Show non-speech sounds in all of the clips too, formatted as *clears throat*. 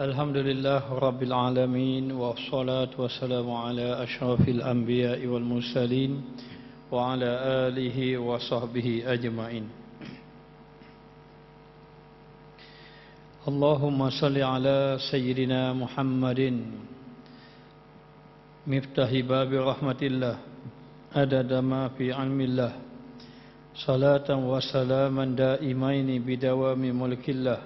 الحمد لله رب العالمين والصلاة والسلام على أشرف الأنبياء والمرسلين وعلى آله وصحبه أجمعين اللهم صل على سيدنا محمد مفتاح باب رحمة الله أدد ما في علم الله صلاة وسلاما دائمين بدوام ملك الله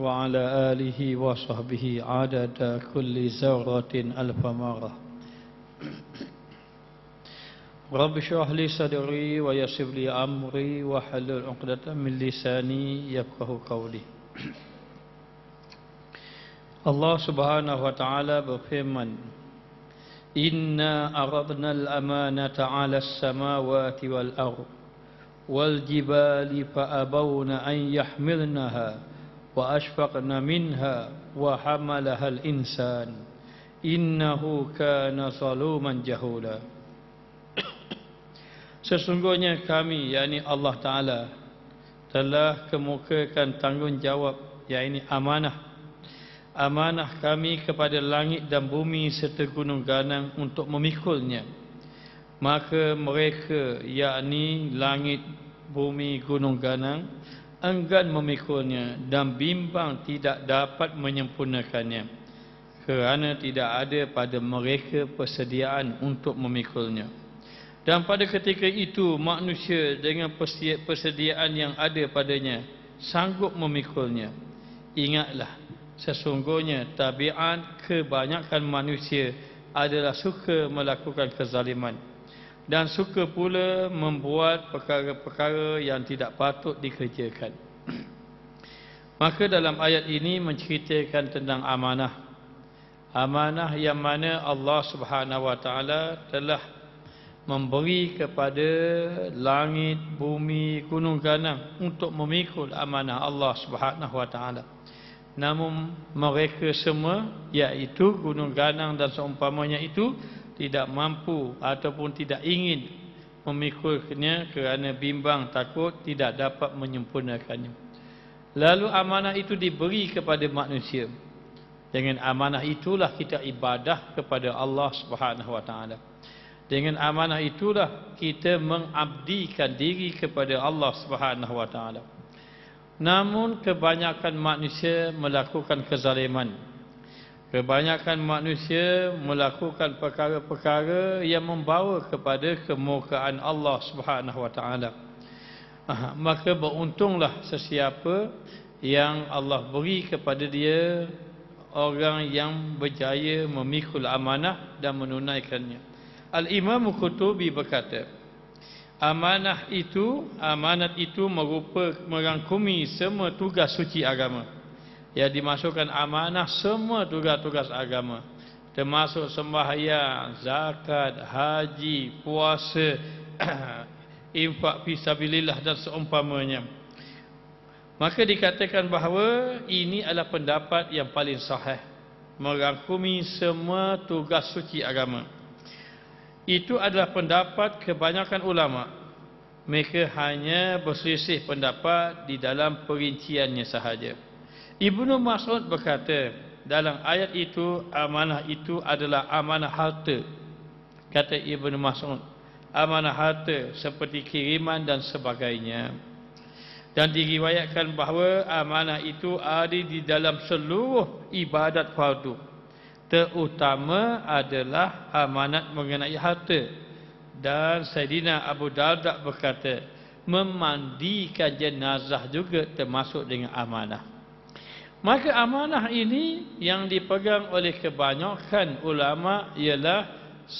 وعلى آله وصحبه عدد كل زورة ألف مرة رب شرح لي صدري ويسر لي أمري وحل العقدة من لساني يفقه قولي الله سبحانه وتعالى بفهمن إنا أردنا الأمانة على السماوات والأرض والجبال فأبون أن يحملنها wa ashfaqna minha wa hamalaha al-insan innahu kana zaluman jahula *coughs* Sesungguhnya kami yakni Allah Taala telah kemukakan tanggungjawab yakni amanah amanah kami kepada langit dan bumi serta gunung ganang untuk memikulnya maka mereka yakni langit bumi gunung ganang enggan memikulnya dan bimbang tidak dapat menyempurnakannya kerana tidak ada pada mereka persediaan untuk memikulnya dan pada ketika itu manusia dengan persediaan yang ada padanya sanggup memikulnya ingatlah sesungguhnya tabiat kebanyakan manusia adalah suka melakukan kezaliman dan suka pula membuat perkara-perkara yang tidak patut dikerjakan. *clears throat* Maka dalam ayat ini menceritakan tentang amanah. Amanah yang mana Allah Subhanahu Wa Taala telah memberi kepada langit, bumi, gunung ganang untuk memikul amanah Allah Subhanahu Wa Taala. Namun mereka semua iaitu gunung ganang dan seumpamanya itu tidak mampu ataupun tidak ingin memikulkannya kerana bimbang takut tidak dapat menyempurnakannya lalu amanah itu diberi kepada manusia dengan amanah itulah kita ibadah kepada Allah Subhanahu wa taala dengan amanah itulah kita mengabdikan diri kepada Allah Subhanahu wa taala namun kebanyakan manusia melakukan kezaliman Kebanyakan manusia melakukan perkara-perkara yang membawa kepada kemurkaan Allah Subhanahu Wataala. Maka beruntunglah sesiapa yang Allah beri kepada dia orang yang berjaya memikul amanah dan menunaikannya. Al Imam Qutubi berkata, amanah itu, amanat itu merupakan merangkumi semua tugas suci agama. Ya dimasukkan amanah semua tugas-tugas agama Termasuk sembahyang, zakat, haji, puasa *clears throat* Infak fisabilillah dan seumpamanya Maka dikatakan bahawa ini adalah pendapat yang paling sahih Merangkumi semua tugas suci agama Itu adalah pendapat kebanyakan ulama' Mereka hanya berselisih pendapat di dalam perinciannya sahaja Ibnu Mas'ud berkata dalam ayat itu amanah itu adalah amanah harta kata Ibnu Mas'ud amanah harta seperti kiriman dan sebagainya dan diriwayatkan bahawa amanah itu ada di dalam seluruh ibadat fardu terutama adalah amanat mengenai harta dan Sayyidina Abu Dardak berkata memandikan jenazah juga termasuk dengan amanah Maka amanah ini yang dipegang oleh kebanyakan ulama ialah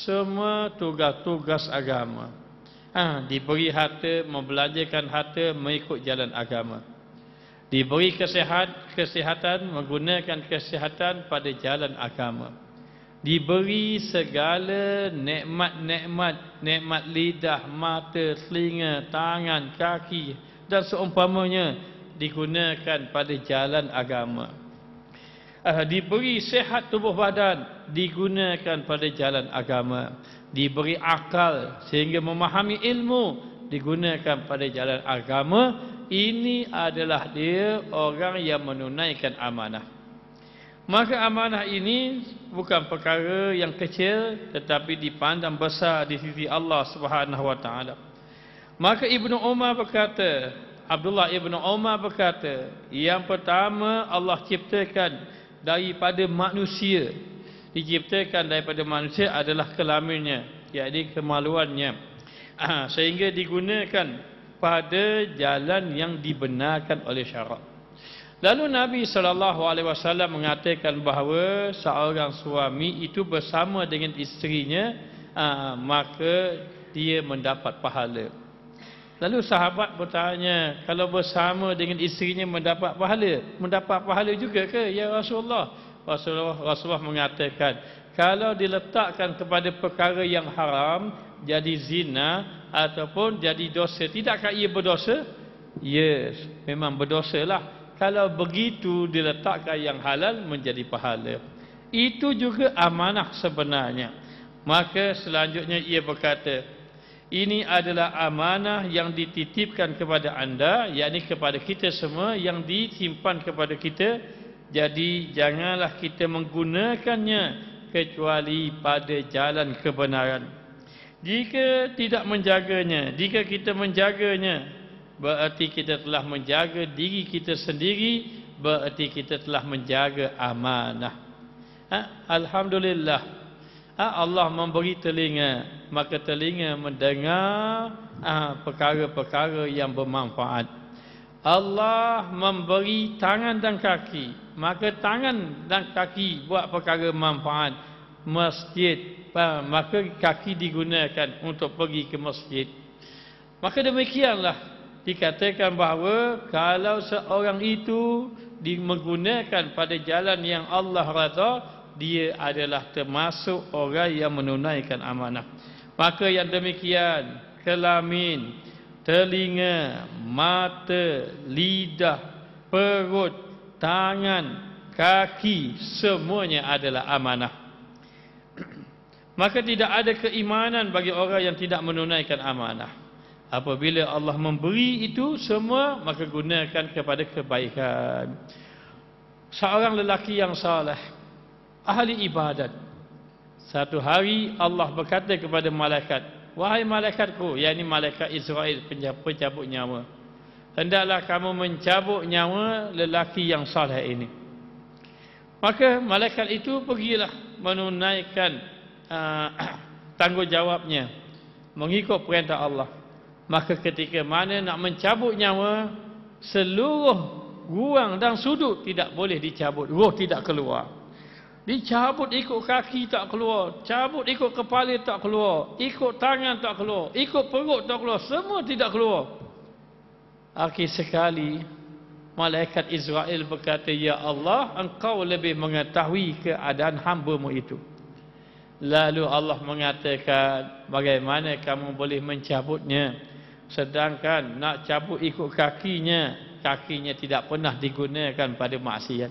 semua tugas-tugas agama. Ha, diberi harta, membelanjakan harta mengikut jalan agama. Diberi kesihat, kesihatan, menggunakan kesihatan pada jalan agama. Diberi segala nikmat-nikmat, nikmat lidah, mata, telinga, tangan, kaki dan seumpamanya digunakan pada jalan agama uh, diberi sehat tubuh badan digunakan pada jalan agama diberi akal sehingga memahami ilmu digunakan pada jalan agama ini adalah dia orang yang menunaikan amanah maka amanah ini bukan perkara yang kecil tetapi dipandang besar di sisi Allah Subhanahu wa taala maka ibnu umar berkata Abdullah ibnu Omar berkata yang pertama Allah ciptakan daripada manusia diciptakan daripada manusia adalah kelaminnya iaitu kemaluannya ah, sehingga digunakan pada jalan yang dibenarkan oleh syarak lalu Nabi SAW mengatakan bahawa seorang suami itu bersama dengan isterinya ah, maka dia mendapat pahala Lalu sahabat bertanya, kalau bersama dengan istrinya mendapat pahala, mendapat pahala juga ke ya Rasulullah? Rasulullah Rasulullah mengatakan, kalau diletakkan kepada perkara yang haram, jadi zina ataupun jadi dosa, tidakkah ia berdosa? Yes, ya, memang berdosalah. Kalau begitu diletakkan yang halal menjadi pahala. Itu juga amanah sebenarnya. Maka selanjutnya ia berkata, ini adalah amanah yang dititipkan kepada anda yakni kepada kita semua yang disimpan kepada kita jadi janganlah kita menggunakannya kecuali pada jalan kebenaran jika tidak menjaganya jika kita menjaganya berarti kita telah menjaga diri kita sendiri berarti kita telah menjaga amanah ha? Alhamdulillah Ah, Allah memberi telinga maka telinga mendengar ah, perkara-perkara yang bermanfaat Allah memberi tangan dan kaki maka tangan dan kaki buat perkara manfaat masjid ah, maka kaki digunakan untuk pergi ke masjid maka demikianlah dikatakan bahawa kalau seorang itu digunakan pada jalan yang Allah radha dia adalah termasuk orang yang menunaikan amanah maka yang demikian kelamin telinga mata lidah perut tangan kaki semuanya adalah amanah *clears throat* maka tidak ada keimanan bagi orang yang tidak menunaikan amanah apabila Allah memberi itu semua maka gunakan kepada kebaikan seorang lelaki yang salah ahli ibadat. Satu hari Allah berkata kepada malaikat, "Wahai malaikatku, yakni malaikat Israel pencabut nyawa. Hendaklah kamu mencabut nyawa lelaki yang salah ini." Maka malaikat itu pergilah menunaikan uh, *clears throat* tanggungjawabnya mengikut perintah Allah. Maka ketika mana nak mencabut nyawa, seluruh ruang dan sudut tidak boleh dicabut, roh tidak keluar. Dicabut ikut kaki tak keluar. Cabut ikut kepala tak keluar. Ikut tangan tak keluar. Ikut perut tak keluar. Semua tidak keluar. Akhir sekali, Malaikat Israel berkata, Ya Allah, engkau lebih mengetahui keadaan hambamu itu. Lalu Allah mengatakan, bagaimana kamu boleh mencabutnya? Sedangkan nak cabut ikut kakinya, kakinya tidak pernah digunakan pada maksiat. Ya?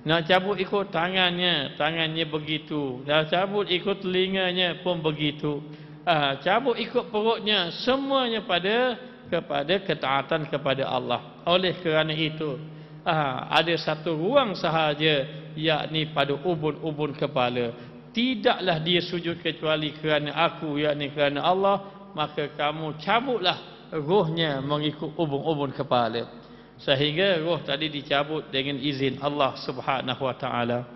Nak cabut ikut tangannya, tangannya begitu. Nak cabut ikut telinganya pun begitu. Ah, cabut ikut perutnya, semuanya pada kepada ketaatan kepada Allah. Oleh kerana itu, ah, ada satu ruang sahaja, yakni pada ubun-ubun kepala. Tidaklah dia sujud kecuali kerana aku, yakni kerana Allah. Maka kamu cabutlah ruhnya mengikut ubun-ubun kepala sehingga roh tadi dicabut dengan izin Allah Subhanahu wa taala.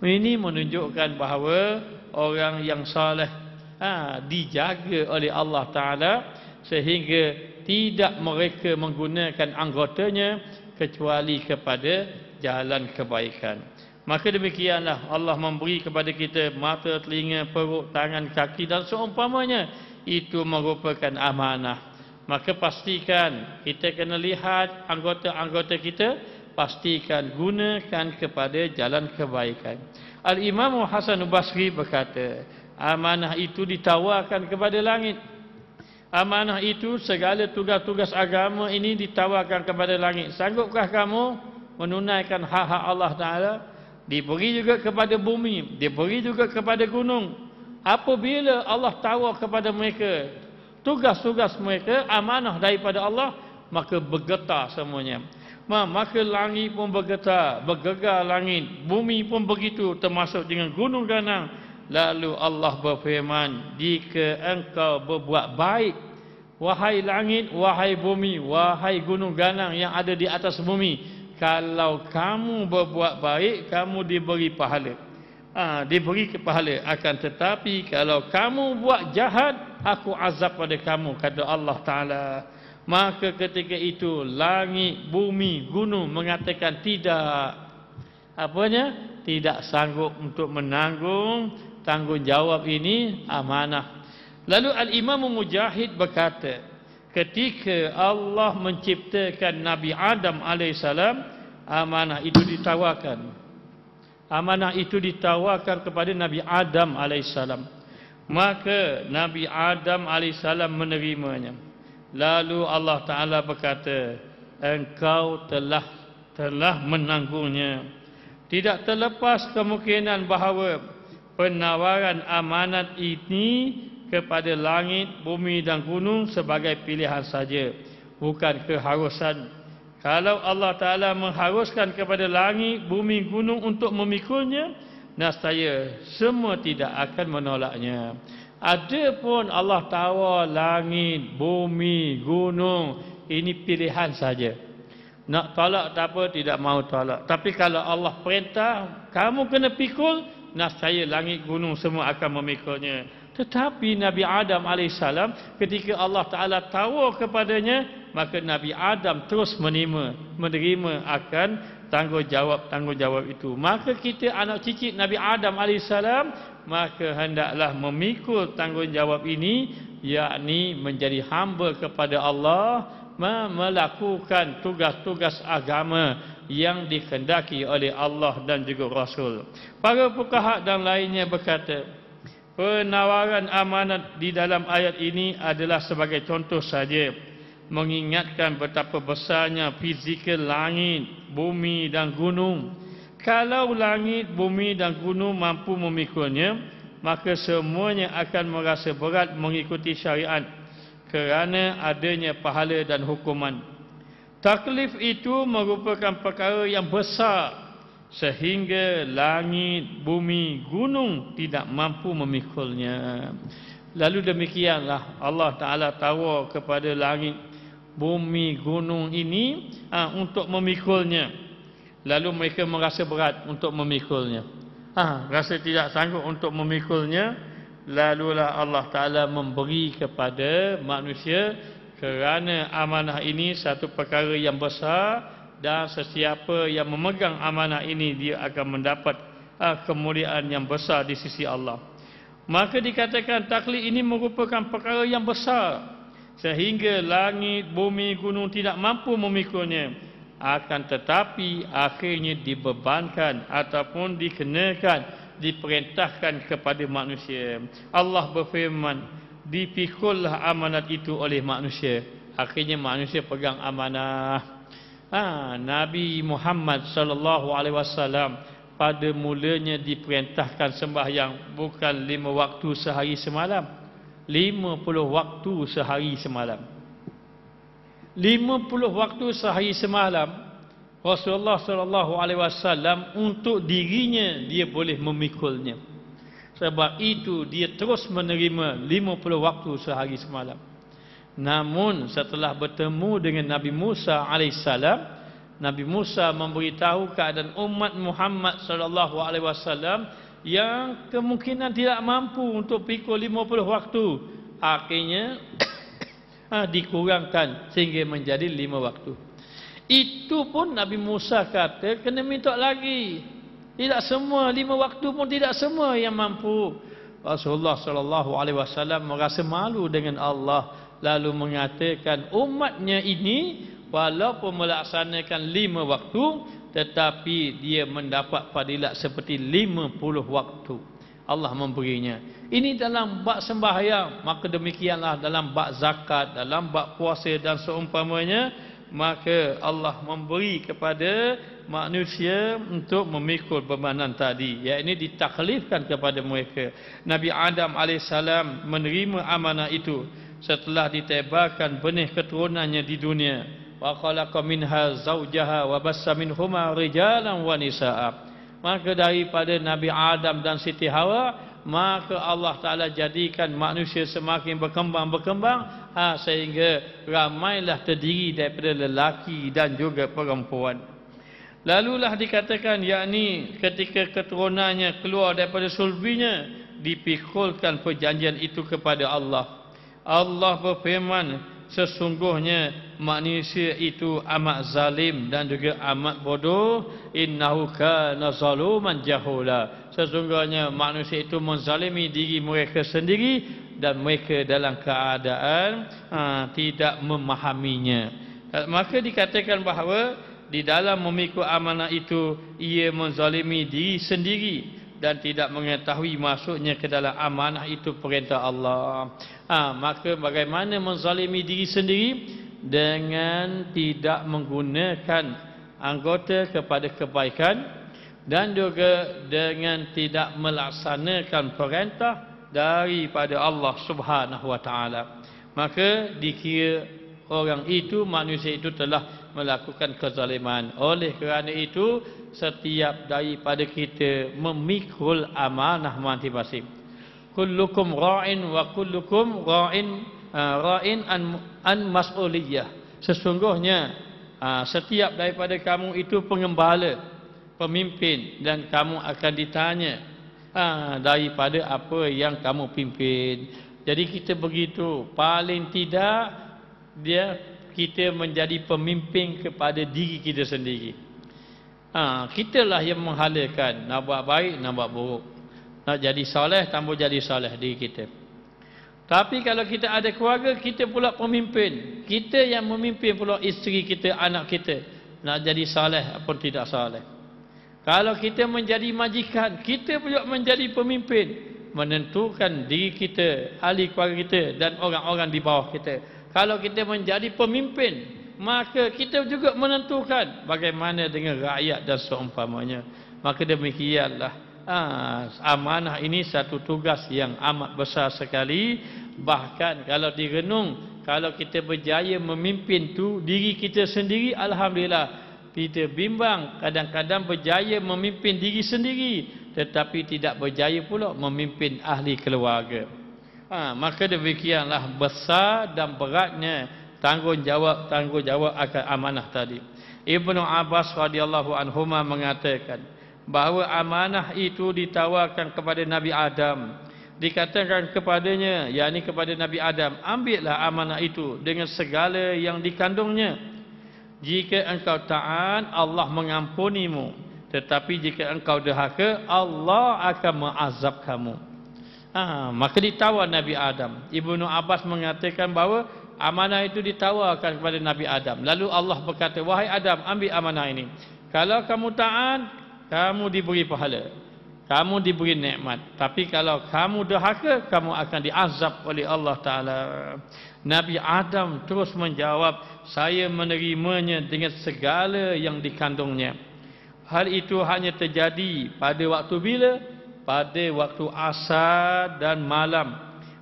Ini menunjukkan bahawa orang yang saleh ha, dijaga oleh Allah taala sehingga tidak mereka menggunakan anggotanya kecuali kepada jalan kebaikan. Maka demikianlah Allah memberi kepada kita mata, telinga, perut, tangan, kaki dan seumpamanya itu merupakan amanah maka pastikan kita kena lihat anggota-anggota kita pastikan gunakan kepada jalan kebaikan Al-Imam Hasan Basri berkata amanah itu ditawarkan kepada langit amanah itu segala tugas-tugas agama ini ditawarkan kepada langit sanggupkah kamu menunaikan hak-hak Allah Ta'ala diberi juga kepada bumi diberi juga kepada gunung apabila Allah tawar kepada mereka tugas-tugas mereka amanah daripada Allah maka bergetar semuanya maka langit pun bergetar bergegar langit bumi pun begitu termasuk dengan gunung ganang lalu Allah berfirman jika engkau berbuat baik wahai langit wahai bumi wahai gunung ganang yang ada di atas bumi kalau kamu berbuat baik kamu diberi pahala ha, diberi pahala akan tetapi kalau kamu buat jahat aku azab pada kamu kata Allah taala maka ketika itu langit bumi gunung mengatakan tidak apanya tidak sanggup untuk menanggung tanggungjawab ini amanah lalu al imam mujahid berkata ketika Allah menciptakan nabi Adam alaihissalam amanah itu ditawarkan amanah itu ditawarkan kepada nabi Adam alaihissalam Maka Nabi Adam AS menerimanya Lalu Allah Ta'ala berkata Engkau telah telah menanggungnya Tidak terlepas kemungkinan bahawa Penawaran amanat ini Kepada langit, bumi dan gunung Sebagai pilihan saja Bukan keharusan Kalau Allah Ta'ala mengharuskan kepada langit, bumi, gunung Untuk memikulnya nasaya semua tidak akan menolaknya adapun Allah tawa langit bumi gunung ini pilihan saja nak tolak tak apa tidak mau tolak tapi kalau Allah perintah kamu kena pikul nasaya langit gunung semua akan memikulnya tetapi Nabi Adam AS ketika Allah Ta'ala tawa kepadanya maka Nabi Adam terus menerima menerima akan tanggungjawab tanggungjawab itu maka kita anak cicit Nabi Adam alaihissalam maka hendaklah memikul tanggungjawab ini yakni menjadi hamba kepada Allah melakukan tugas-tugas agama yang dikendaki oleh Allah dan juga Rasul para fuqaha dan lainnya berkata penawaran amanat di dalam ayat ini adalah sebagai contoh saja mengingatkan betapa besarnya fizikal langit bumi dan gunung kalau langit bumi dan gunung mampu memikulnya maka semuanya akan merasa berat mengikuti syariat kerana adanya pahala dan hukuman taklif itu merupakan perkara yang besar sehingga langit bumi gunung tidak mampu memikulnya lalu demikianlah Allah taala tawa kepada langit bumi gunung ini ha, untuk memikulnya. Lalu mereka merasa berat untuk memikulnya. Ha, rasa tidak sanggup untuk memikulnya. lalu lah Allah Ta'ala memberi kepada manusia kerana amanah ini satu perkara yang besar dan sesiapa yang memegang amanah ini dia akan mendapat ha, kemuliaan yang besar di sisi Allah. Maka dikatakan taklid ini merupakan perkara yang besar sehingga langit, bumi, gunung tidak mampu memikulnya akan tetapi akhirnya dibebankan ataupun dikenakan diperintahkan kepada manusia Allah berfirman dipikullah amanat itu oleh manusia akhirnya manusia pegang amanah ha, Nabi Muhammad sallallahu alaihi wasallam pada mulanya diperintahkan sembahyang bukan lima waktu sehari semalam 50 waktu sehari semalam 50 waktu sehari semalam Rasulullah sallallahu alaihi wasallam untuk dirinya dia boleh memikulnya sebab itu dia terus menerima 50 waktu sehari semalam namun setelah bertemu dengan Nabi Musa alaihi Nabi Musa memberitahu keadaan umat Muhammad sallallahu alaihi wasallam yang kemungkinan tidak mampu untuk pukul 50 waktu akhirnya *coughs* ah, dikurangkan sehingga menjadi 5 waktu itu pun Nabi Musa kata kena minta lagi tidak semua 5 waktu pun tidak semua yang mampu Rasulullah sallallahu alaihi wasallam merasa malu dengan Allah lalu mengatakan umatnya ini walaupun melaksanakan 5 waktu tetapi dia mendapat fadilat seperti 50 waktu Allah memberinya ini dalam bak sembahyang maka demikianlah dalam bak zakat dalam bak puasa dan seumpamanya maka Allah memberi kepada manusia untuk memikul bebanan tadi yakni ditaklifkan kepada mereka Nabi Adam AS menerima amanah itu setelah ditebarkan benih keturunannya di dunia minha وخلق wa زوجها minhuma منهما رجالا ونساء maka daripada Nabi Adam dan Siti Hawa maka Allah Ta'ala jadikan manusia semakin berkembang-berkembang ha, sehingga ramailah terdiri daripada lelaki dan juga perempuan lah dikatakan yakni ketika keturunannya keluar daripada sulbinya dipikulkan perjanjian itu kepada Allah Allah berfirman sesungguhnya manusia itu amat zalim dan juga amat bodoh innahu kana zaluman jahula sesungguhnya manusia itu menzalimi diri mereka sendiri dan mereka dalam keadaan ha, tidak memahaminya eh, maka dikatakan bahawa di dalam memikul amanah itu ia menzalimi diri sendiri dan tidak mengetahui masuknya ke dalam amanah itu perintah Allah ha, maka bagaimana menzalimi diri sendiri dengan tidak menggunakan anggota kepada kebaikan dan juga dengan tidak melaksanakan perintah daripada Allah Subhanahu wa taala maka dikira orang itu manusia itu telah melakukan kezaliman oleh kerana itu setiap daripada kita memikul amanah masing-masing kullukum ra'in wa kullukum ra'in Ah, ra'in an, an mas'uliyah sesungguhnya ah, setiap daripada kamu itu pengembala pemimpin dan kamu akan ditanya ah, daripada apa yang kamu pimpin jadi kita begitu paling tidak dia kita menjadi pemimpin kepada diri kita sendiri Ha, kitalah yang menghalakan Nak buat baik, nak buat buruk Nak jadi soleh, tambah jadi soleh diri kita tapi kalau kita ada keluarga, kita pula pemimpin. Kita yang memimpin pula isteri kita, anak kita. Nak jadi salih atau tidak salih. Kalau kita menjadi majikan, kita pula menjadi pemimpin. Menentukan diri kita, ahli keluarga kita dan orang-orang di bawah kita. Kalau kita menjadi pemimpin, maka kita juga menentukan bagaimana dengan rakyat dan seumpamanya. Maka demikianlah. Ah, amanah ini satu tugas yang amat besar sekali. Bahkan kalau direnung, kalau kita berjaya memimpin tu diri kita sendiri, alhamdulillah. Kita bimbang kadang-kadang berjaya memimpin diri sendiri tetapi tidak berjaya pula memimpin ahli keluarga. Ha, maka demikianlah besar dan beratnya tanggungjawab tanggungjawab akan amanah tadi. Ibnu Abbas radhiyallahu anhuma mengatakan, bahawa amanah itu ditawarkan kepada Nabi Adam dikatakan kepadanya yakni kepada Nabi Adam ambillah amanah itu dengan segala yang dikandungnya jika engkau taat Allah mengampunimu tetapi jika engkau derhaka Allah akan mengazab kamu ha, maka ditawar Nabi Adam Ibnu Abbas mengatakan bahawa amanah itu ditawarkan kepada Nabi Adam lalu Allah berkata wahai Adam ambil amanah ini kalau kamu taat kamu diberi pahala kamu diberi nikmat tapi kalau kamu derhaka kamu akan diazab oleh Allah taala Nabi Adam terus menjawab saya menerimanya dengan segala yang dikandungnya hal itu hanya terjadi pada waktu bila pada waktu asar dan malam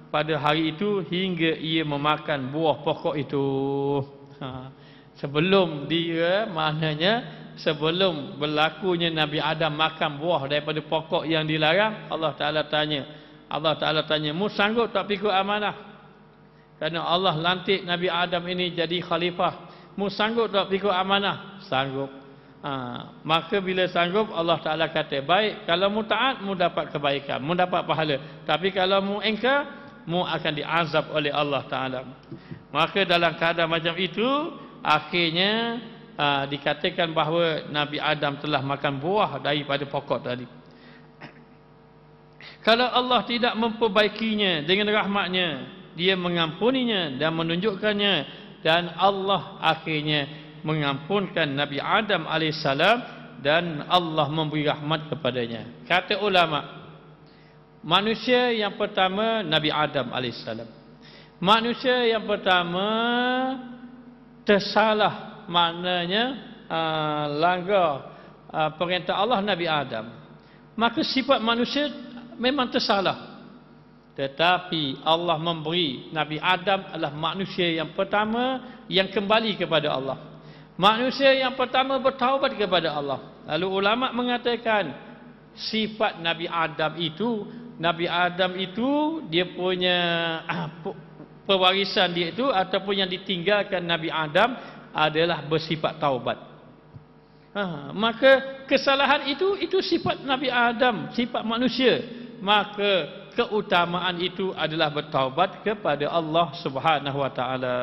pada hari itu hingga ia memakan buah pokok itu ha. sebelum dia maknanya sebelum berlakunya Nabi Adam makan buah daripada pokok yang dilarang Allah Ta'ala tanya Allah Ta'ala tanya mu sanggup tak pikul amanah kerana Allah lantik Nabi Adam ini jadi khalifah mu sanggup tak pikul amanah sanggup ha. maka bila sanggup Allah Ta'ala kata baik kalau mu taat mu dapat kebaikan mu dapat pahala tapi kalau mu engkar mu akan diazab oleh Allah Ta'ala maka dalam keadaan macam itu akhirnya uh, dikatakan bahawa Nabi Adam telah makan buah daripada pokok tadi. *coughs* Kalau Allah tidak memperbaikinya dengan rahmatnya, dia mengampuninya dan menunjukkannya dan Allah akhirnya mengampunkan Nabi Adam AS dan Allah memberi rahmat kepadanya. Kata ulama, manusia yang pertama Nabi Adam AS. Manusia yang pertama tersalah maknanya uh, ah, langgar uh, ah, perintah Allah Nabi Adam maka sifat manusia memang tersalah tetapi Allah memberi Nabi Adam adalah manusia yang pertama yang kembali kepada Allah manusia yang pertama bertaubat kepada Allah lalu ulama mengatakan sifat Nabi Adam itu Nabi Adam itu dia punya uh, pewarisan dia itu ataupun yang ditinggalkan Nabi Adam adalah bersifat taubat. Ha, maka kesalahan itu itu sifat Nabi Adam, sifat manusia. Maka keutamaan itu adalah bertaubat kepada Allah Subhanahu Wa Taala.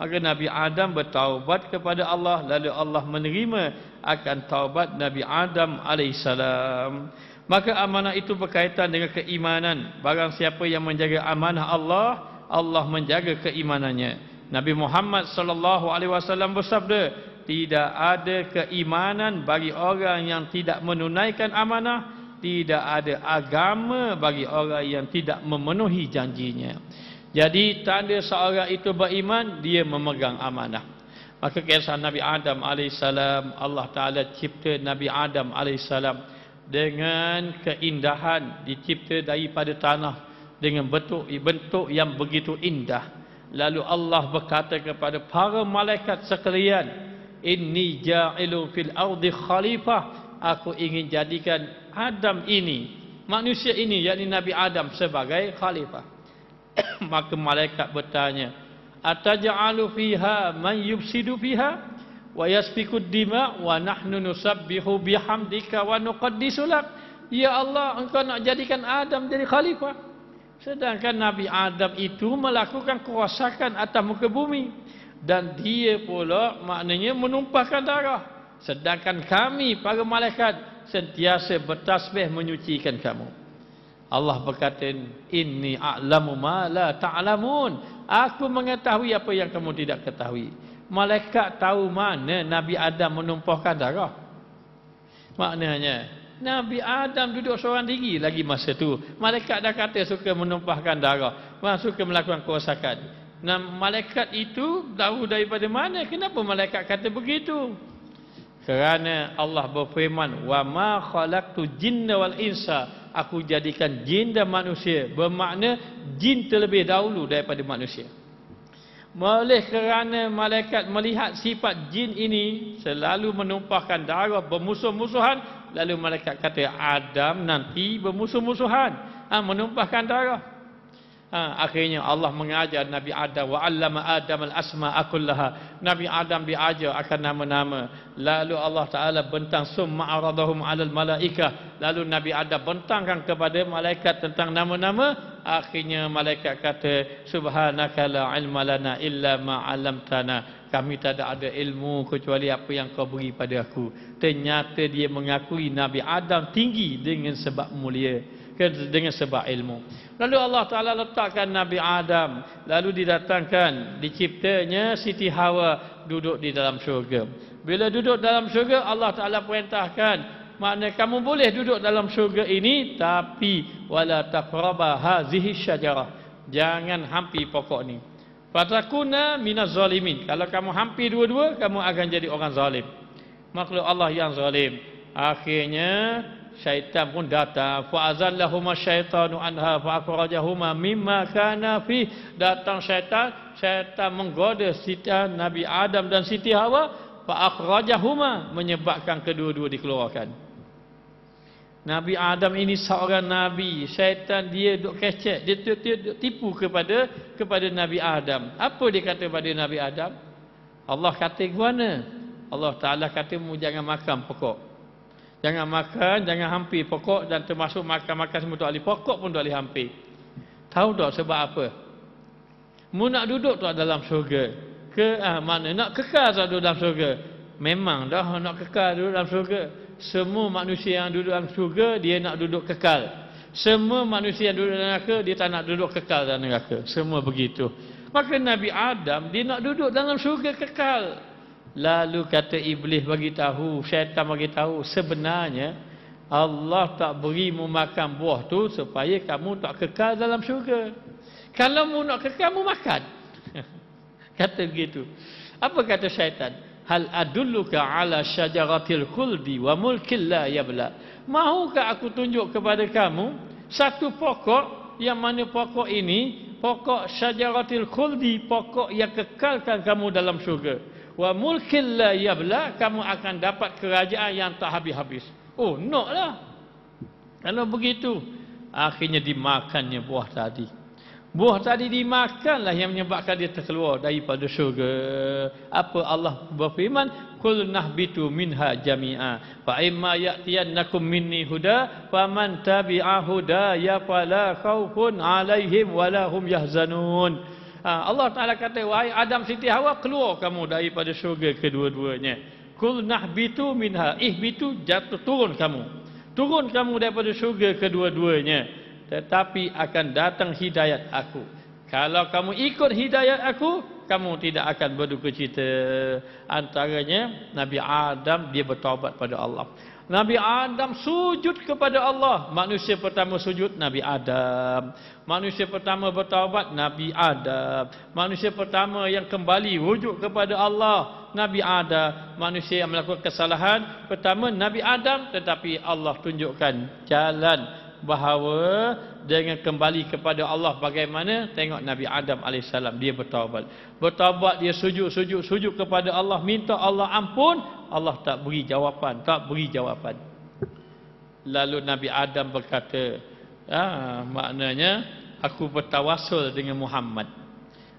Maka Nabi Adam bertaubat kepada Allah lalu Allah menerima akan taubat Nabi Adam alaihissalam. Maka amanah itu berkaitan dengan keimanan. Barang siapa yang menjaga amanah Allah, Allah menjaga keimanannya. Nabi Muhammad sallallahu alaihi wasallam bersabda, tidak ada keimanan bagi orang yang tidak menunaikan amanah, tidak ada agama bagi orang yang tidak memenuhi janjinya. Jadi tanda seorang itu beriman dia memegang amanah. Maka kisah Nabi Adam alaihissalam Allah Taala cipta Nabi Adam alaihissalam dengan keindahan dicipta daripada tanah dengan bentuk bentuk yang begitu indah. Lalu Allah berkata kepada para malaikat sekalian, "Inni ja'ilu fil ardi khalifah." Aku ingin jadikan Adam ini, manusia ini yakni Nabi Adam sebagai khalifah. *coughs* Maka malaikat bertanya, "Ataj'alu fiha man yufsidu fiha wa yasfiku dima' wa nahnu nusabbihu bihamdika wa nuqaddisulak?" Ya Allah, engkau nak jadikan Adam jadi khalifah? Sedangkan Nabi Adam itu melakukan kerosakan atas muka bumi. Dan dia pula maknanya menumpahkan darah. Sedangkan kami para malaikat sentiasa bertasbih menyucikan kamu. Allah berkata, Inni a'lamu ma la ta'lamun. Aku mengetahui apa yang kamu tidak ketahui. Malaikat tahu mana Nabi Adam menumpahkan darah. Maknanya, Nabi Adam duduk seorang diri lagi masa tu. Malaikat dah kata suka menumpahkan darah. Suka melakukan kerosakan. Nah, malaikat itu tahu daripada mana. Kenapa malaikat kata begitu? Kerana Allah berfirman. Wa ma khalaqtu jinna wal insa. Aku jadikan jin dan manusia. Bermakna jin terlebih dahulu daripada manusia. Oleh kerana malaikat melihat sifat jin ini selalu menumpahkan darah bermusuh-musuhan, lalu malaikat kata Adam nanti bermusuh-musuhan, ha, menumpahkan darah. Ha, akhirnya Allah mengajar Nabi Adam wa 'allama Adam al-asma Nabi Adam diajar akan nama-nama. Lalu Allah Taala bentang summa aradahum 'alal malaikah. Lalu Nabi Adam bentangkan kepada malaikat tentang nama-nama, akhirnya malaikat kata subhanaka la ilma lana illa ma 'allamtana kami tak ada, ada ilmu kecuali apa yang kau beri pada aku ternyata dia mengakui nabi adam tinggi dengan sebab mulia dengan sebab ilmu lalu Allah taala letakkan nabi adam lalu didatangkan diciptanya siti hawa duduk di dalam syurga bila duduk dalam syurga Allah taala perintahkan Maknanya kamu boleh duduk dalam syurga ini tapi wala taqraba hadhihi syajarah. Jangan hampi pokok ni. Fatakuna minaz zalimin. Kalau kamu hampi dua-dua kamu akan jadi orang zalim. Makhluk Allah yang zalim. Akhirnya syaitan pun datang fa azallahuma syaitanu anha fa akhrajahuma mimma kana fi datang syaitan syaitan menggoda Siti Nabi Adam dan Siti Hawa fa akhrajahuma menyebabkan kedua-dua dikeluarkan Nabi Adam ini seorang nabi. Syaitan dia duk kecek, dia tipu kepada kepada Nabi Adam. Apa dia kata kepada Nabi Adam? Allah kata guna. Allah Taala kata mu jangan makan pokok. Jangan makan, jangan hampir pokok dan termasuk makan-makan semua tak boleh. Pokok pun tak boleh hampir. Tahu tak sebab apa? Mu nak duduk tu dalam syurga. Ke ah, mana? Nak kekal tu dalam syurga. Memang dah nak kekal duduk dalam syurga semua manusia yang duduk dalam syurga dia nak duduk kekal semua manusia yang duduk dalam neraka dia tak nak duduk kekal dalam neraka semua begitu maka Nabi Adam dia nak duduk dalam syurga kekal lalu kata iblis bagi tahu syaitan bagi tahu sebenarnya Allah tak beri mu makan buah tu supaya kamu tak kekal dalam syurga kalau mu nak kekal mu makan *laughs* kata begitu apa kata syaitan hal adulluka ala syajaratil khuldi wa mulkil la yabla mahukah aku tunjuk kepada kamu satu pokok yang mana pokok ini pokok syajaratil khuldi pokok yang kekalkan kamu dalam syurga wa mulkil la yabla kamu akan dapat kerajaan yang tak habis-habis oh no lah kalau begitu akhirnya dimakannya buah tadi Buah tadi dimakanlah yang menyebabkan dia terkeluar daripada syurga. Apa Allah berfirman? Kul nahbitu minha jami'a. Fa imma nakum minni huda. Fa man tabi'a huda. Ya fala khawfun alaihim walahum yahzanun. Ha, Allah Ta'ala kata, Wahai Adam Siti Hawa, keluar kamu daripada syurga kedua-duanya. Kul nahbitu minha. Ihbitu jatuh turun kamu. Turun kamu daripada syurga kedua Kedua-duanya tetapi akan datang hidayat aku kalau kamu ikut hidayat aku kamu tidak akan berduka cita antaranya Nabi Adam dia bertaubat pada Allah Nabi Adam sujud kepada Allah manusia pertama sujud Nabi Adam manusia pertama bertaubat Nabi Adam manusia pertama yang kembali wujud kepada Allah Nabi Adam manusia yang melakukan kesalahan pertama Nabi Adam tetapi Allah tunjukkan jalan bahawa dengan kembali kepada Allah bagaimana tengok Nabi Adam AS dia bertawabat bertawabat dia sujud sujud sujud kepada Allah minta Allah ampun Allah tak beri jawapan tak beri jawapan lalu Nabi Adam berkata ah, maknanya aku bertawasul dengan Muhammad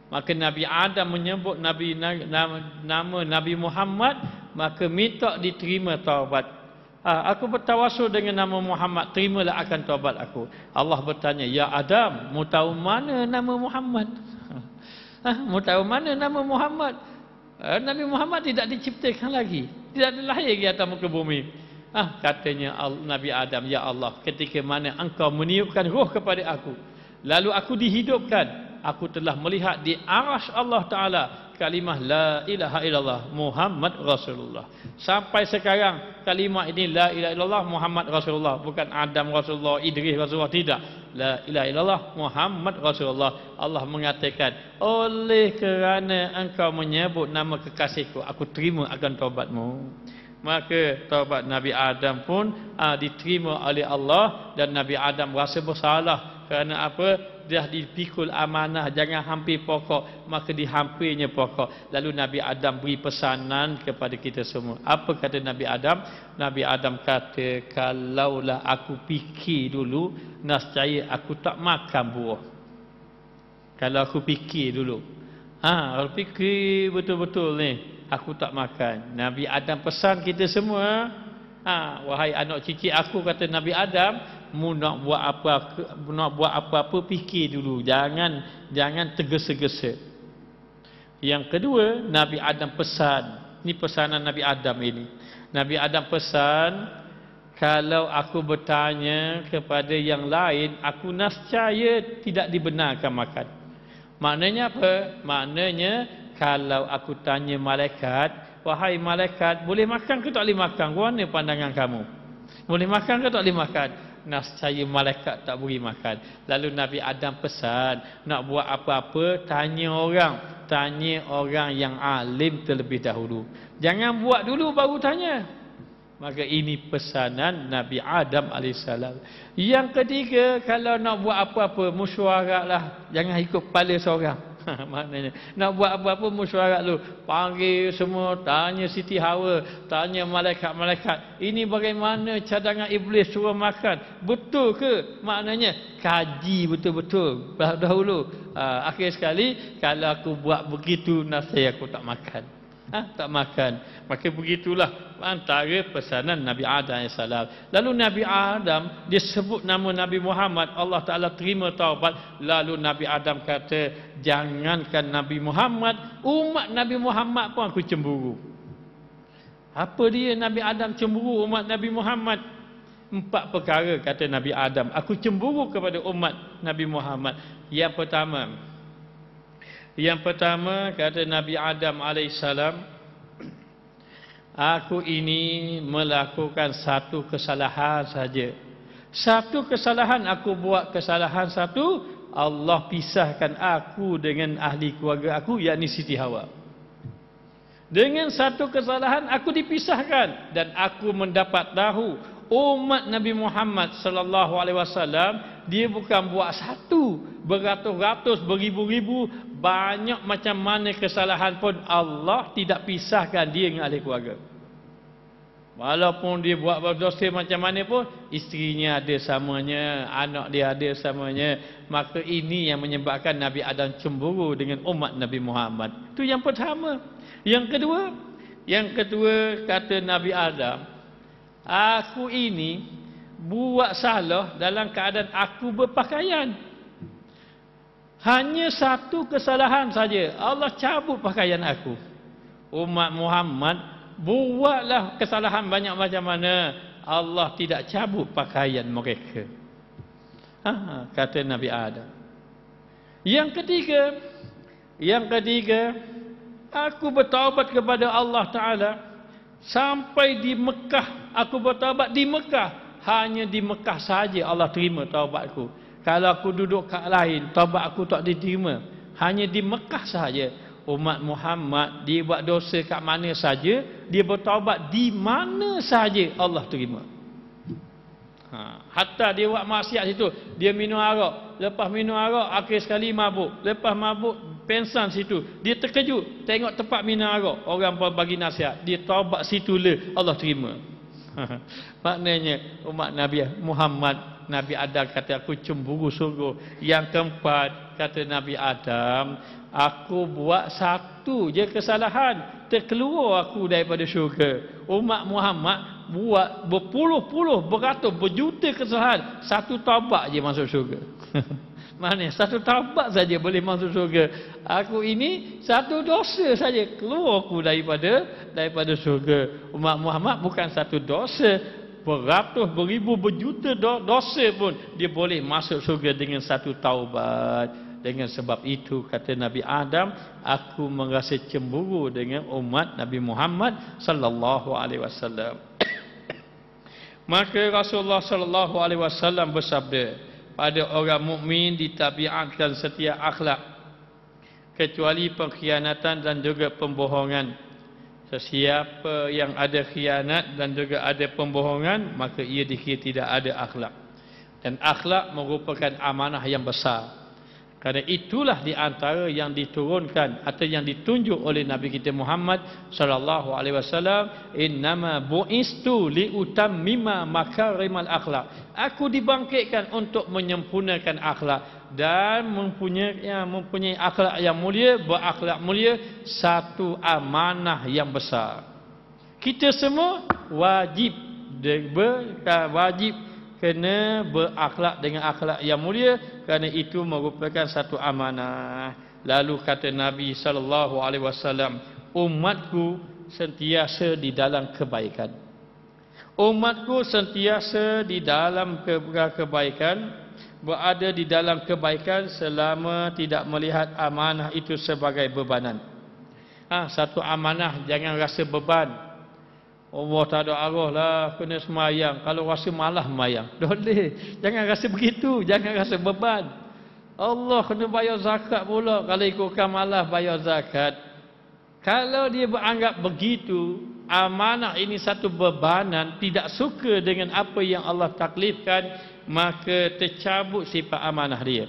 maka Nabi Adam menyebut Nabi, nama, nama Nabi Muhammad maka minta diterima taubatnya Ha, aku bertawasul dengan nama Muhammad terimalah akan taubat aku Allah bertanya ya Adam mu tahu mana nama Muhammad ha mu tahu mana nama Muhammad ha, Nabi Muhammad tidak diciptakan lagi tidak lahir lagi atas muka bumi Ah katanya Nabi Adam ya Allah ketika mana engkau meniupkan ruh kepada aku lalu aku dihidupkan aku telah melihat di arasy Allah taala kalimah la ilaha illallah Muhammad Rasulullah. Sampai sekarang kalimah ini la ilaha illallah Muhammad Rasulullah bukan Adam Rasulullah, Idris Rasulullah tidak. La ilaha illallah Muhammad Rasulullah. Allah mengatakan, "Oleh kerana engkau menyebut nama kekasihku, aku terima akan taubatmu." Maka taubat Nabi Adam pun aa, ah, diterima oleh Allah dan Nabi Adam rasa bersalah kerana apa? dah dipikul amanah jangan hampir pokok maka dihampirnya pokok lalu Nabi Adam beri pesanan kepada kita semua apa kata Nabi Adam Nabi Adam kata kalaulah aku fikir dulu nascaya aku tak makan buah kalau aku fikir dulu ah ha, kalau fikir betul-betul ni aku tak makan Nabi Adam pesan kita semua ah ha, wahai anak cicit aku kata Nabi Adam mu nak buat apa nak buat apa-apa fikir dulu jangan jangan tergesa-gesa yang kedua Nabi Adam pesan ini pesanan Nabi Adam ini Nabi Adam pesan kalau aku bertanya kepada yang lain aku nascaya tidak dibenarkan makan maknanya apa maknanya kalau aku tanya malaikat wahai malaikat boleh makan ke tak boleh makan Kau mana pandangan kamu boleh makan ke tak boleh makan nascaya malaikat tak beri makan. Lalu Nabi Adam pesan, nak buat apa-apa, tanya orang. Tanya orang yang alim terlebih dahulu. Jangan buat dulu baru tanya. Maka ini pesanan Nabi Adam AS. Yang ketiga, kalau nak buat apa-apa, musyawaratlah. Jangan ikut kepala seorang. *laughs* maknanya nak buat apa-apa musyawarat lu panggil semua tanya Siti Hawa tanya malaikat-malaikat ini bagaimana cadangan iblis suruh makan betul ke maknanya kaji betul-betul dah dahulu uh, akhir sekali kalau aku buat begitu nasi aku tak makan ha, tak makan maka begitulah antara pesanan Nabi Adam AS lalu Nabi Adam dia sebut nama Nabi Muhammad Allah Ta'ala terima taubat lalu Nabi Adam kata jangankan Nabi Muhammad umat Nabi Muhammad pun aku cemburu apa dia Nabi Adam cemburu umat Nabi Muhammad empat perkara kata Nabi Adam aku cemburu kepada umat Nabi Muhammad yang pertama yang pertama yang pertama kata Nabi Adam AS Aku ini melakukan satu kesalahan saja Satu kesalahan aku buat kesalahan satu Allah pisahkan aku dengan ahli keluarga aku yakni Siti Hawa dengan satu kesalahan aku dipisahkan dan aku mendapat tahu umat Nabi Muhammad sallallahu alaihi wasallam dia bukan buat satu beratus-ratus beribu-ribu banyak macam mana kesalahan pun Allah tidak pisahkan dia dengan ahli keluarga walaupun dia buat berdosa macam mana pun isterinya ada samanya anak dia ada samanya maka ini yang menyebabkan Nabi Adam cemburu dengan umat Nabi Muhammad itu yang pertama yang kedua yang kedua kata Nabi Adam aku ini buat salah dalam keadaan aku berpakaian. Hanya satu kesalahan saja. Allah cabut pakaian aku. Umat Muhammad buatlah kesalahan banyak macam mana. Allah tidak cabut pakaian mereka. Ha, ha kata Nabi Adam. Yang ketiga, yang ketiga, aku bertaubat kepada Allah Taala sampai di Mekah. Aku bertaubat di Mekah hanya di Mekah saja Allah terima taubatku. Kalau aku duduk kat lain, taubatku tak diterima. Hanya di Mekah saja umat Muhammad dia buat dosa kat mana saja, dia bertaubat di mana saja Allah terima. Ha, hatta dia buat maksiat situ, dia minum arak. Lepas minum arak, akhir sekali mabuk. Lepas mabuk, pensan situ. Dia terkejut tengok tempat minum arak. Orang bagi nasihat, dia taubat situlah Allah terima. *laughs* Maknanya umat Nabi Muhammad Nabi Adam kata aku cemburu sungguh. Yang keempat kata Nabi Adam, aku buat satu je kesalahan, terkeluar aku daripada syurga. Umat Muhammad buat berpuluh-puluh, beratus, berjuta kesalahan, satu taubat je masuk syurga. *laughs* Mana satu taubat saja boleh masuk syurga. Aku ini satu dosa saja keluar aku daripada daripada syurga. Umat Muhammad bukan satu dosa, beratus beribu berjuta dosa pun dia boleh masuk surga dengan satu taubat dengan sebab itu kata Nabi Adam aku merasa cemburu dengan umat Nabi Muhammad sallallahu alaihi wasallam *coughs* maka Rasulullah sallallahu alaihi wasallam bersabda pada orang mukmin ditabiatkan setiap akhlak kecuali pengkhianatan dan juga pembohongan Sesiapa yang ada khianat dan juga ada pembohongan Maka ia dikira tidak ada akhlak Dan akhlak merupakan amanah yang besar Kerana itulah di antara yang diturunkan Atau yang ditunjuk oleh Nabi kita Muhammad Sallallahu alaihi wasallam Innama bu'istu li'utammima makarimal akhlak Aku dibangkitkan untuk menyempurnakan akhlak dan mempunyai ya, mempunyai akhlak yang mulia berakhlak mulia satu amanah yang besar kita semua wajib wajib kena berakhlak dengan akhlak yang mulia kerana itu merupakan satu amanah lalu kata nabi sallallahu alaihi wasallam umatku sentiasa di dalam kebaikan umatku sentiasa di dalam kebaikan berada di dalam kebaikan selama tidak melihat amanah itu sebagai bebanan. Ah, ha, satu amanah jangan rasa beban. Allah tak ada arah lah, kena semayang. Kalau rasa malah semayang. *laughs* Boleh. Jangan rasa begitu. Jangan rasa beban. Allah kena bayar zakat pula. Kalau ikutkan malah bayar zakat. Kalau dia beranggap begitu, amanah ini satu bebanan, tidak suka dengan apa yang Allah taklifkan, maka tercabut sifat amanah dia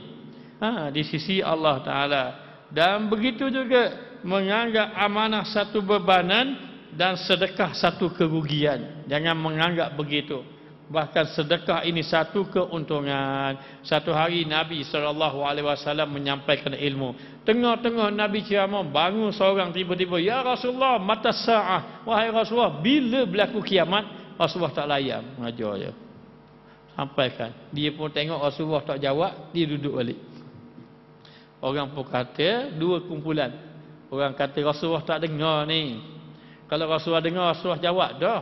ha, di sisi Allah Ta'ala dan begitu juga menganggap amanah satu bebanan dan sedekah satu kerugian jangan menganggap begitu bahkan sedekah ini satu keuntungan satu hari Nabi SAW menyampaikan ilmu tengah-tengah Nabi ceramah bangun seorang tiba-tiba Ya Rasulullah mata sa'ah wahai Rasulullah bila berlaku kiamat Rasulullah tak layak mengajar dia ya sampaikan. Dia pun tengok Rasulullah tak jawab, dia duduk balik. Orang pun kata dua kumpulan. Orang kata Rasulullah tak dengar ni. Kalau Rasulullah dengar, Rasulullah jawab dah.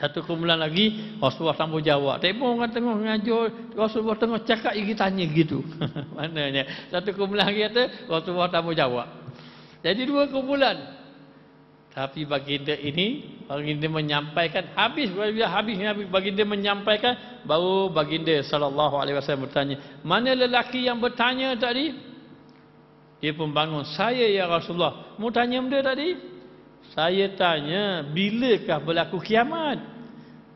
Satu kumpulan lagi, Rasulullah sambung jawab. Tapi pun orang tengah mengajur, Rasulullah tengah cakap, dia tanya gitu. *laughs* Maknanya, satu kumpulan lagi kata, Rasulullah sambung jawab. Jadi dua kumpulan. Tapi baginda ini baginda menyampaikan habis bila habis Nabi baginda menyampaikan baru baginda sallallahu alaihi wasallam bertanya, "Mana lelaki yang bertanya tadi?" Dia pun bangun, "Saya ya Rasulullah. Mu tanya benda tadi? Saya tanya, bilakah berlaku kiamat?"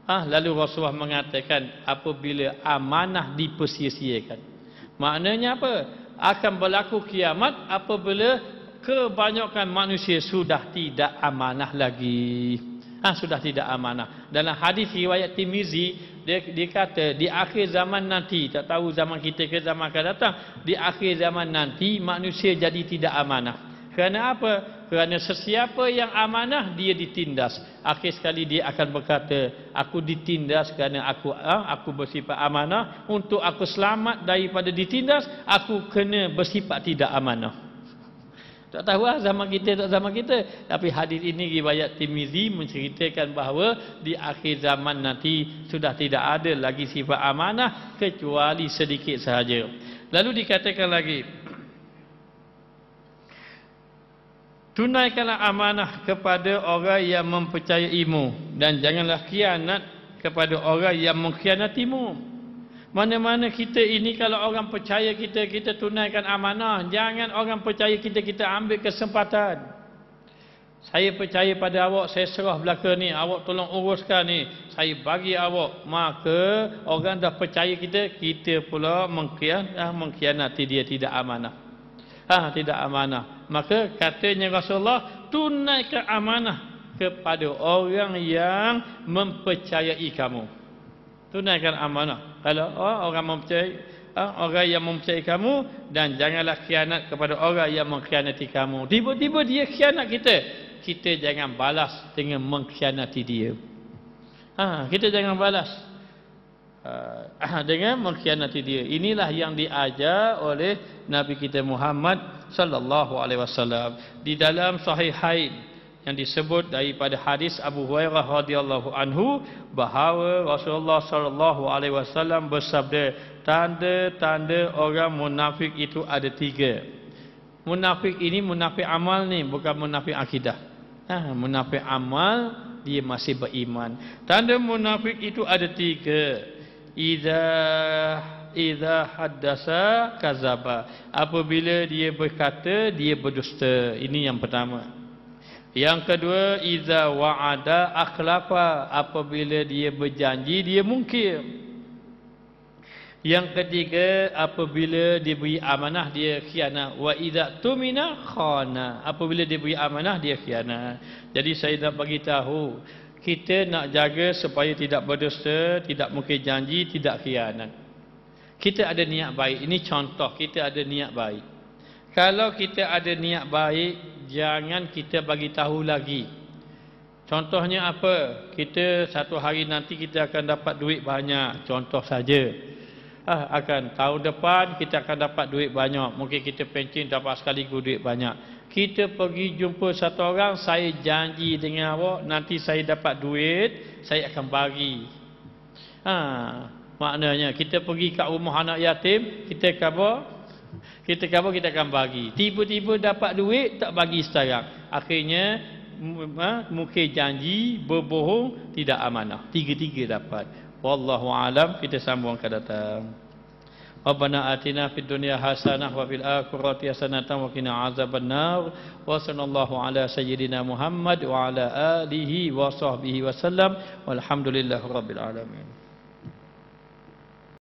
Ah, lalu Rasulullah mengatakan, "Apabila amanah dipersia Maknanya apa? Akan berlaku kiamat apabila kebanyakan manusia sudah tidak amanah lagi. Ha, sudah tidak amanah. Dalam hadis riwayat Timizi, dia, dia kata, di akhir zaman nanti, tak tahu zaman kita ke zaman akan datang, di akhir zaman nanti, manusia jadi tidak amanah. Kerana apa? Kerana sesiapa yang amanah, dia ditindas. Akhir sekali dia akan berkata, aku ditindas kerana aku ha, aku bersifat amanah. Untuk aku selamat daripada ditindas, aku kena bersifat tidak amanah. Tak tahu lah zaman kita tak zaman kita. Tapi hadis ini riwayat Timizi menceritakan bahawa di akhir zaman nanti sudah tidak ada lagi sifat amanah kecuali sedikit sahaja. Lalu dikatakan lagi. Tunaikanlah amanah kepada orang yang mempercayaimu dan janganlah kianat kepada orang yang mengkhianatimu. Mana-mana kita ini kalau orang percaya kita, kita tunaikan amanah. Jangan orang percaya kita, kita ambil kesempatan. Saya percaya pada awak, saya serah belakang ni. Awak tolong uruskan ni. Saya bagi awak. Maka orang dah percaya kita, kita pula mengkhianat, ah, mengkhianati dia tidak amanah. Ha, tidak amanah. Maka katanya Rasulullah, tunaikan amanah kepada orang yang mempercayai kamu. Tunaikan amanah kalau oh, orang mempercayai oh, orang yang mempercayai kamu dan janganlah khianat kepada orang yang mengkhianati kamu tiba-tiba dia khianat kita kita jangan balas dengan mengkhianati dia ha, kita jangan balas eh, *clears throat* dengan mengkhianati dia inilah yang diajar oleh nabi kita Muhammad sallallahu alaihi wasallam di dalam sahih hadis yang disebut daripada hadis Abu Hurairah radhiyallahu anhu bahawa Rasulullah sallallahu alaihi wasallam bersabda tanda-tanda orang munafik itu ada tiga munafik ini munafik amal ni bukan munafik akidah ha, munafik amal dia masih beriman tanda munafik itu ada tiga idza idza haddasa kazaba apabila dia berkata dia berdusta ini yang pertama yang kedua iza waada akhlafa apabila dia berjanji dia mungkir. Yang ketiga apabila dia diberi amanah dia khianat wa iza tumina khana apabila dia diberi amanah dia khianat. Jadi saya nak bagi tahu kita nak jaga supaya tidak berdusta, tidak mungkir janji, tidak khianat. Kita ada niat baik. Ini contoh kita ada niat baik. Kalau kita ada niat baik, jangan kita bagi tahu lagi. Contohnya apa? Kita satu hari nanti kita akan dapat duit banyak, contoh saja. Ah akan tahun depan kita akan dapat duit banyak. Mungkin kita pencin dapat sekali duit banyak. Kita pergi jumpa satu orang, saya janji dengan awak nanti saya dapat duit, saya akan bagi. Ah ha, maknanya kita pergi ke rumah anak yatim, kita kata kita kamu kita akan bagi. Tiba-tiba dapat duit tak bagi sekarang. Akhirnya ha, muka janji berbohong tidak amanah. Tiga-tiga dapat. Wallahu alam kita sambung ke datang. ربنا آتنا في الدنيا حسنة وفي الآخرة حسنة وقنا عذاب النار وصلى الله على سيدنا محمد وعلى آله وصحبه وسلم والحمد لله رب العالمين